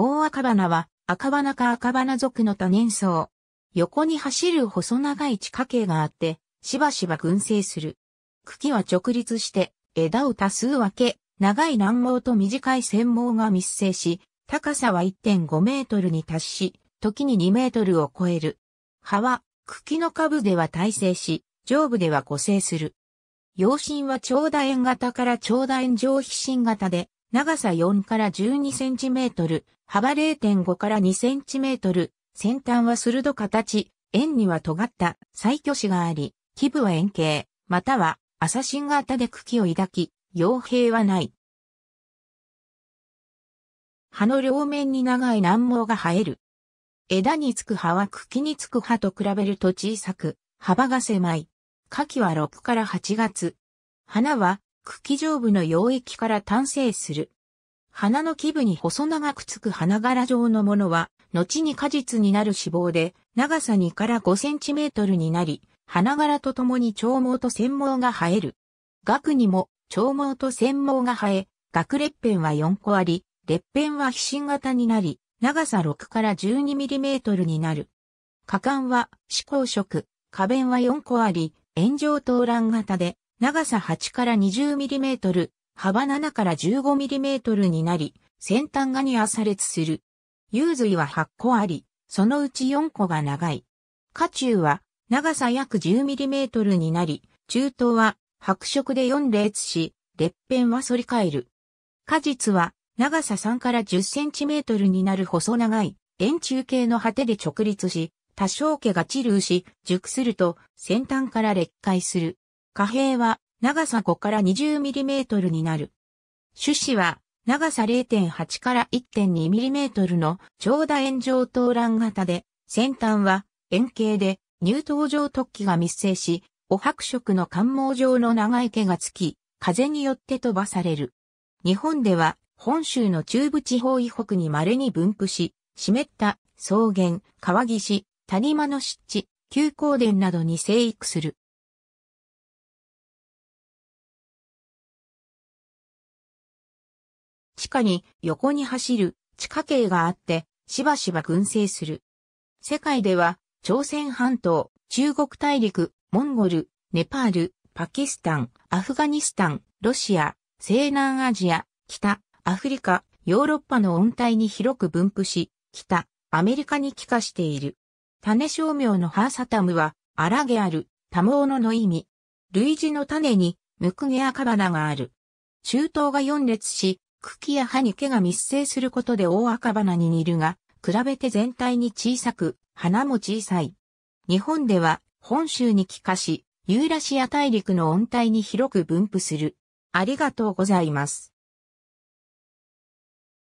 大赤花は赤花か赤花属の多年草。横に走る細長い地下茎があって、しばしば群生する。茎は直立して、枝を多数分け、長い卵毛と短い繊毛が密生し、高さは1.5メートルに達し、時に2メートルを超える。葉は、茎の下部では耐性し、上部では固性する。葉身は長楕円型から長楕円上皮芯型で、長さ4から12センチメートル、幅0.5から2センチメートル、先端は鋭形、円には尖った細挙子があり、基部は円形、またはアサシン型で茎を抱き、傭兵はない。葉の両面に長い難毛が生える。枝につく葉は茎につく葉と比べると小さく、幅が狭い。夏季は6から8月。花は茎上部の溶液から単生する。花の基部に細長くつく花柄状のものは、後に果実になる脂肪で、長さ2から5センチメートルになり、花柄とともに長毛と繊毛が生える。額にも長毛と繊毛が生え、額裂片は4個あり、裂片は皮信型になり、長さ6から12ミリメートルになる。果敢は、四考色、花弁は4個あり、炎上等卵型で、長さ8から 20mm、幅7から 15mm になり、先端がに圧裂する。幽髄は8個あり、そのうち4個が長い。下中は長さ約 10mm になり、中東は白色で4列し、列片は反り返る。果実は長さ3から 10cm になる細長い円柱形の果てで直立し、多少毛が散るし、熟すると先端から裂解する。貨幣は長さ5から 20mm になる。種子は長さ0.8から 1.2mm の長楕円状投卵型で、先端は円形で乳頭状突起が密生し、お白色の官毛状の長い毛がつき、風によって飛ばされる。日本では本州の中部地方以北に稀に分布し、湿った草原、川岸、谷間の湿地、急行田などに生育する。地下に横に走る地下茎があって、しばしば群生する。世界では、朝鮮半島、中国大陸、モンゴル、ネパール、パキスタン、アフガニスタン、ロシア、西南アジア、北、アフリカ、ヨーロッパの温帯に広く分布し、北、アメリカに帰化している。種商名のハーサタムは、アラゲある、多毛ノの意味。類似の種に、ムクゲアカバナがある。中東が4列し、茎や葉に毛が密生することで大赤花に似るが、比べて全体に小さく、花も小さい。日本では本州に帰化し、ユーラシア大陸の温帯に広く分布する。ありがとうございます。